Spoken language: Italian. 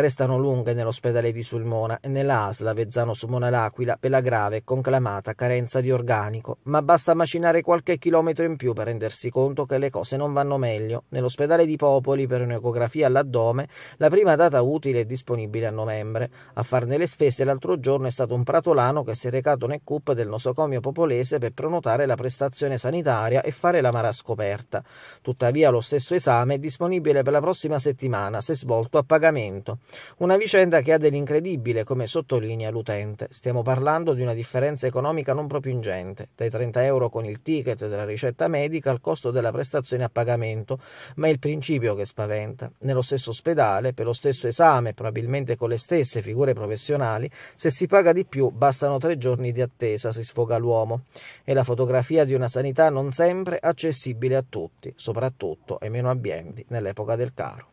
restano lunghe nell'ospedale di Sulmona e nella ASL Avezzano Sulmona L'Aquila per la grave e conclamata carenza di organico, ma basta macinare qualche chilometro in più per rendersi conto che le cose non vanno meglio. Nell'ospedale di Popoli per un'ecografia all'addome, la prima data utile è disponibile a novembre. A farne le spese l'altro giorno è stato un pratolano che si è recato nel CUP del nosocomio popolese per prenotare la prestazione sanitaria e fare la marascoperta. Tuttavia lo stesso esame è disponibile per la prossima settimana se svolto a pagamento. Una vicenda che ha dell'incredibile, come sottolinea l'utente. Stiamo parlando di una differenza economica non proprio ingente, dai 30 euro con il ticket della ricetta medica al costo della prestazione a pagamento, ma è il principio che spaventa. Nello stesso ospedale, per lo stesso esame, probabilmente con le stesse figure professionali, se si paga di più bastano tre giorni di attesa, si sfoga l'uomo. È la fotografia di una sanità non sempre accessibile a tutti, soprattutto ai meno abbienti nell'epoca del caro.